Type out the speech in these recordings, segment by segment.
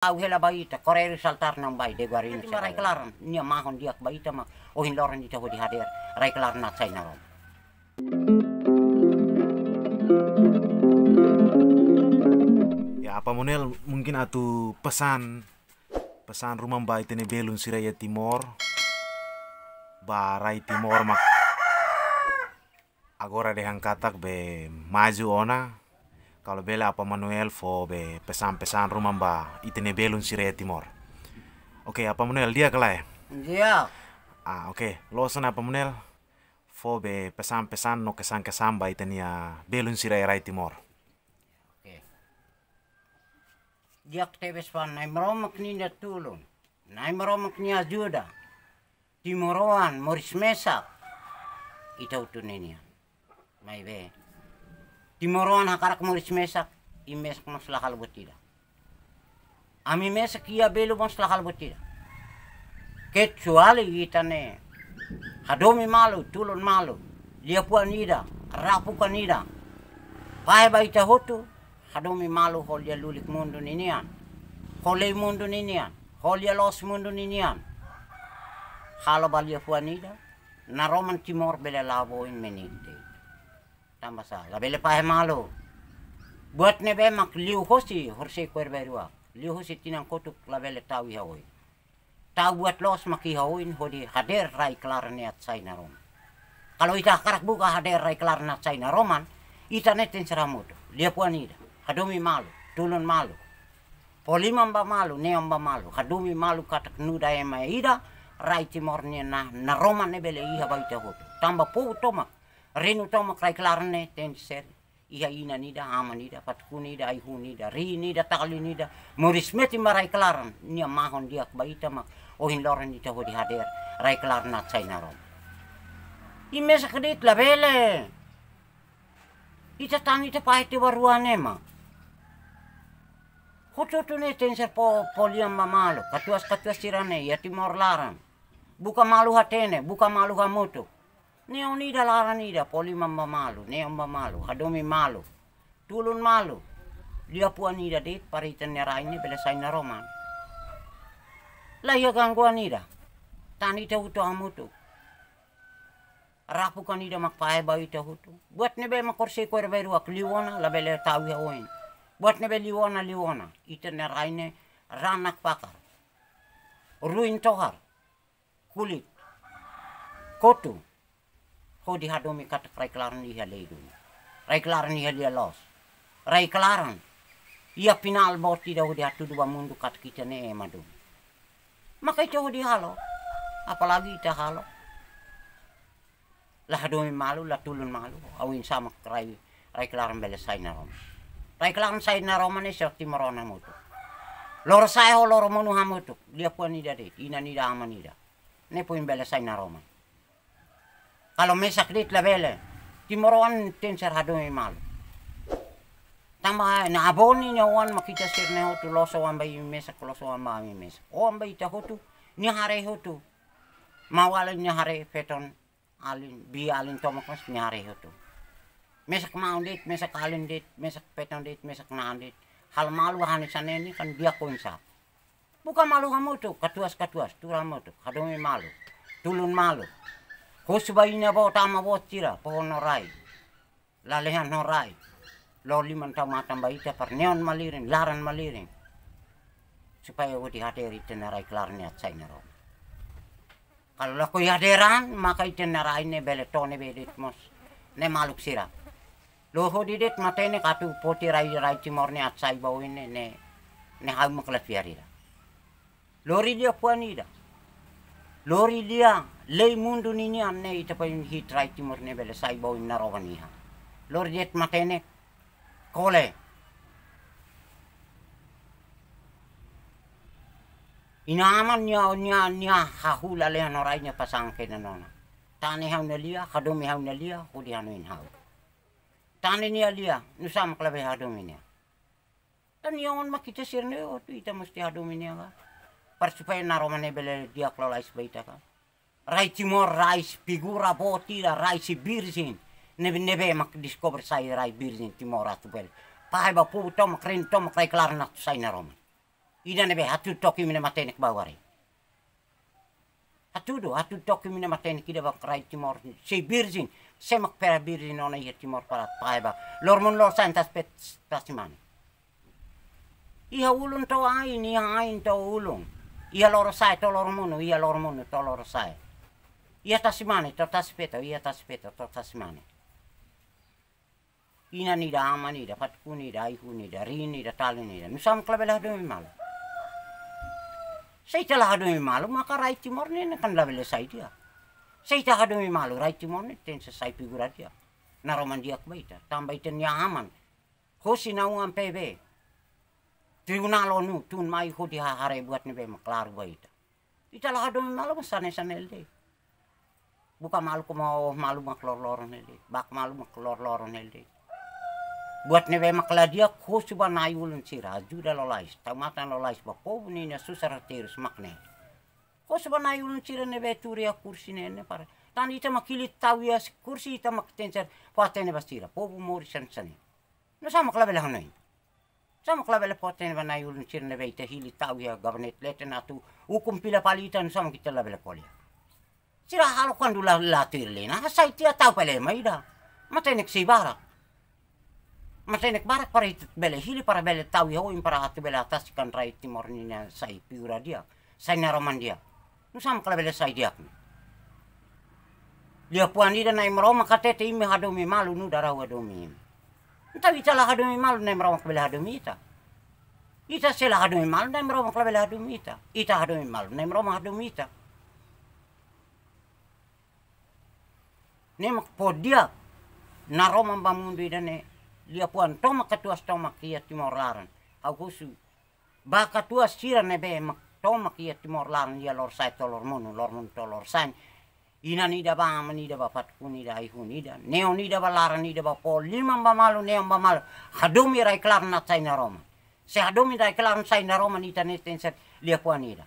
Au hela baita, koreri saltar nang bai de guarin sa rai ni nia mahon diak baita mak, ohin loran di tahu di hadir, rai kelar nak sai narom. Ya apa monel mungkin atu pesan pesan rumah bai tene belun siraya timor, barai timor mak. Agora dehang katak be maju ona, kalau bela apa Manuel fo be pesan-pesan rumah mbak itene Belun sire timor oke okay, apa Manuel dia kelai ya? dia ah oke okay. lo sana apa Manuel fo be pesan-pesan no kesan-kesan mbak ya Belun sire rai timor okay. dia tebes pan nai meromak ni dia tulung nai meromak ni ajuda timoroan moris mesak itau tuh nenia mai be timoroan hakarak mo mesak, imesak mas lakal botila. Ami mesak ia belu mas lakal botila. Kecuali kita ne, hadomi malu, tulon malu, dia puan rapu rapukan nida. Pahe baita hotu, hadomi malu hol dia lulik mundu ninian. holia mundu ninian, hol dia los mundu ninian. Kalau balia puan nida, naroman timor bela lavo in Tambasal, labele pa malo. Buat ne be mak liu hosi, horse kuer berua. Liu hosi tinang kotuk labele tawi oi Tau buat los maki hawoin hodi hader rai kelar neat na rom. Kalau ita karak buka hader rai na sai na roman, ita ten seramut. Dia puan ida, hadomi malu, tulun malu. Polima mba malu, neom mba malu, hadomi malu katak nuda ema ida, rai timor na, na roman ne bele iha baita hotu. Tamba pou tomak, reno tau maklai klarne ten ser Iya ina nida ama nida patku nida ayhu nida ri nida takali nida muris meti marai klaran nia mahon dia kbaita mak ohin loren nita hodi hader rai klaran nat sai narom i mesa kredit la bele ita tang ita paite waruane ma Hototo ne tenser po poliam mamalo katuas katuas tirane, ya timor laran buka malu hatene buka malu hamutu Ne onida lara dah poli mamba malu, ne mama malu, hadomi malu, tulun malu. Dia puan dah dit paritan nera ini bela saina roman. Lah ya gangguan nida. Tani tahu tu amutu. Rapukan nida mak pae bayi tahu tu. Buat nebe mak korsi kuer liwona kliwona bela tahu ya oin. Buat nebe liwona liwona. Iten nera ini ranak pakar. Ruin tohar. Kulit. Kotu. Hodi mi kat raiklaran iha rai Raiklaran iha dia los. Raiklaran. Ia final boti dah di hatu dua mundu kat kita ne emadum. Eh, Maka itu di halo. Apalagi ta halo. Lah mi malu, lah tulun malu. Awin sama rai raiklaran bela saina rom. Raiklaran saina rom ne serti merona mutu. Lor saya ho lor monu hamutu. Dia puan ida dit. Ina nida amanida. Ne puin bela saina roman. Kalau mesak dit labele, timoroan tin serhado imal. Tama na aboni na wan makita sir na hotu loso wan mesak loso wan mesak. O wan bay nyahare hotu ni hare hotu. Mawalan ni hare peton alin bi alin tomak mas ni hare hotu. Mesak maun dit, mesak alin dit, mesak peton dit, mesak naan dit. Hal malu hanisan ini kan dia kunsa. Bukan malu kamu tuh, katuas katuas, tuh kamu tuh, kadungin malu, tulun malu nya bawa tama bawa tira po norai. Lalehan norai. Loli man tama bayi baita par neon malirin, laran malirin. Supaya wadi haderi tenarai niat sai nero. Kalau laku haderan, maka itenarai ne beletone bedit mos. Ne maluk sira. Loho didit ne katu poti rai rai timor ne atsai bawine ne ne hau maklafia rira. Lori dia ida lori dia lei mundu nini amne ita pa hi try timur ne bele sai bau imna rovani ha lori diet matene kole ina aman nya nya nya hahula le nia pasang ke nona tane hau na lia hadomi hau na lia hudi hanu in hau tane nia lia nusam klabe hadomi nia tan yongon makita sirne o tu ita musti hadomi nia ga parcipaina romane bele dia klolais baitaka Rai timor, Rai figura Rai si birzin. nebe nebe mak discover sai rai birzin timor atu bele Pahai ba pupu tom kren tom kai klar nak sai na roman ida nebe hatu toki mine matenek bawari hatu do hatu toki mine matenek ida ba krai timor sei birzin. semak pera birzin ona iya timor para pahai ba lor mon lor santas pet pasimani Iha ulun to ain, iha ain tau ulung ia loro sai to loro mono ia loro mono to loro sai ia tasimane to peta, ia peta, to mane. ina nida ama nida patku nida aihu nida ri nida tali nida nusam klabela hadu malu saya telah hadu malu maka rai timor ni kan labela sai dia saya telah hadu malu rai timor ni ten sesai figura dia naroman dia kebaita tambah itu yang aman Hosi naungan pebe tingunalonu tun mai hudi buat ni be maklar baita itala ado malu masane sanelde. buka malu ko mau malu maklor loron de bak malu maklor loron buat ni be dia, ko suba nayulun sira juda lolais tamatan lolais ba ko ni na susara terus makne ko suba nayulun sira ne be turia kursi ne ne pare tan ita makilit tawias kursi ita maktenser patene bastira po bu mori san sane no sama klabela sama kalau bela poten yulun cir cirne veite hili ya gavnet leten atu ukum pila palitan sama kita labele kolja. Sira halukan dula latirlina, hasai tia tau pele maida. nek si barak. nek barak para hitit bela hili para tau ya hoin para hatu atas ikan rai timor nina sai piura dia. Sai naroman dia. Nu kalau bela sai dia. Dia puan ida naim roma katete ime hadomi malu nu darawa domi ime. Taw ita lah kadumi malu na marawang kabelahado kadumi ita. Ita sila kadumi malu malo na marawang kadumi mi ita. Ita hado mi malo na marawang ita. Ne makpodia na ne lia puan to makatuas stoma kia timor laran. Au kusu. Baka tuas sira ne be mak to kia timor laran lia lor sai to lor monu lor monu to lor sai ina ni da bama ni da ba patku ni da ihu ni da neo ni da ba lara ni da ba pol lima ba malu neo ba malu hadumi rai klar na tsai na roma se hadumi rai klar na tsai na roma ni ta ne tenser lia kua ni da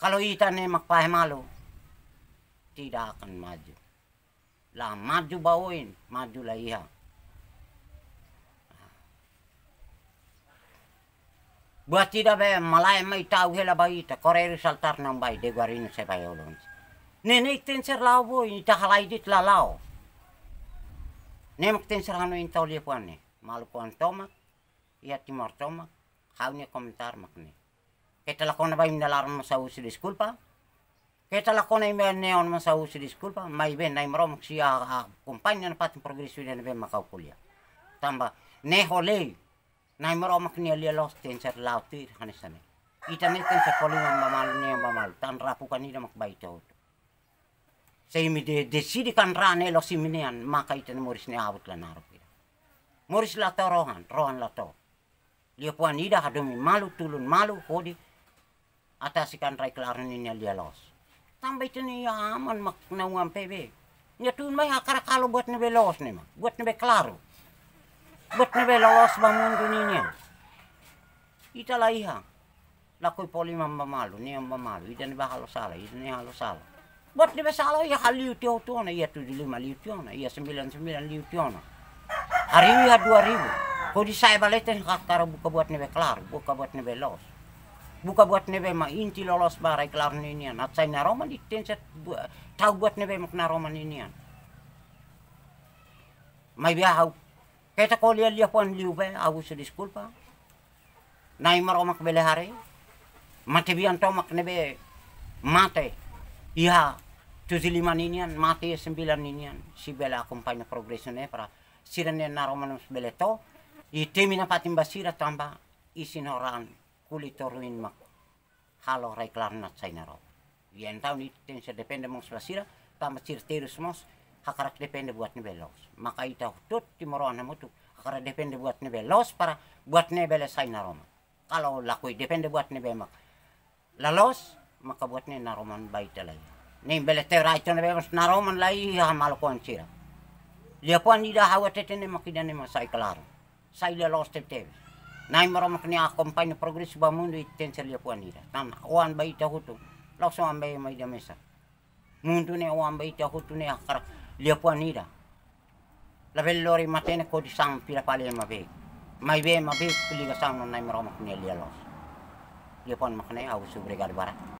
kalau ita ne makpahe malu tidak akan maju lah maju bawain maju la iha buat tidak be malai mai tahu hela bayi ta koreru saltar bai de guarin bai olonsi Nenek tenser lau bo dah halai dit lalau. Ne tenser hanu intau lia puan ne. Malu puan tomak. Ia timor tomak. Hau ne komentar mak ne. Kita lakona e bai mindalar masau si di skul pa. Kita lakon apa e yang neon masa usi di skul pa. Mai ben naim rom si a, a patin progresi dan ben makau kuliah. Tambah ne holei. naim rom mak alia lia los tenser lau tir hanesane. Ita nenek tenser kolingan malu ne mamalu. Tan rapukan ida mak bai tau seimide kan rane lo siminian maka itu moris ne abut la naro moris la to rohan rohan la to lia puan ida hadumi malu tulun malu hodi atas ikan rai kelarun ini lia los tambah itu nih ya aman mak naungan pb ya tuh mai akar kalau buat nebe los nih mak buat nebe kelaru buat nebe los bangun dunianya ita lah iha. lakoi poli mamba malu ni mamba malu ida nebe bahalo salah ida ni halo salah buat di besalo ya kali utio tuh na iya tujuh lima liutio na iya sembilan sembilan liutio na hari ya dua ribu kau di saya balik teh kakar buka buat nebe kelar buka buat nebe los buka buat nebe ma inti lolos barai kelar ninian at nah, saya naroman di tenset tahu buat nebe mak naroman ninian mai aku kita kau lihat lihat pun liube aku sedih school pak naimar hari belehari mate mak tomak nebe mate Iya, lima ninian, mati sembilan ninian. Si bela accompagna progressione para si rende naroman to I temi na patin basira tamba isin horan kulit mak. Halo rai klarnat saina ro. Yen tau ni tense depende mong basira tamba sirterus mos hakarak depende buat nebelos. Maka ita tut timoron mutu hakara depende buat nebelos para buat nebele saina ro. Kalau lakui depende buat mak Lalos maka buat ne naroman baik lagi. Niin belette raitone bebas naroman lai ha malokon sira. Liapuan ini dah hawa tete ne makida ne masai kelar. Saya dia lost teh. Nai maro makni akompany progres ba mundo iten dia liapuan ni dah. Tam oan tuh langsung hutu. Lakso ambe dia da mesa. nih ne bayi bai ta hutu ne akar liapuan ni Level La vellori matene kau di sang pila paling ma be. Mai be ma be pili sang non nai maro makni lost. los. pun makne harus subregar barat.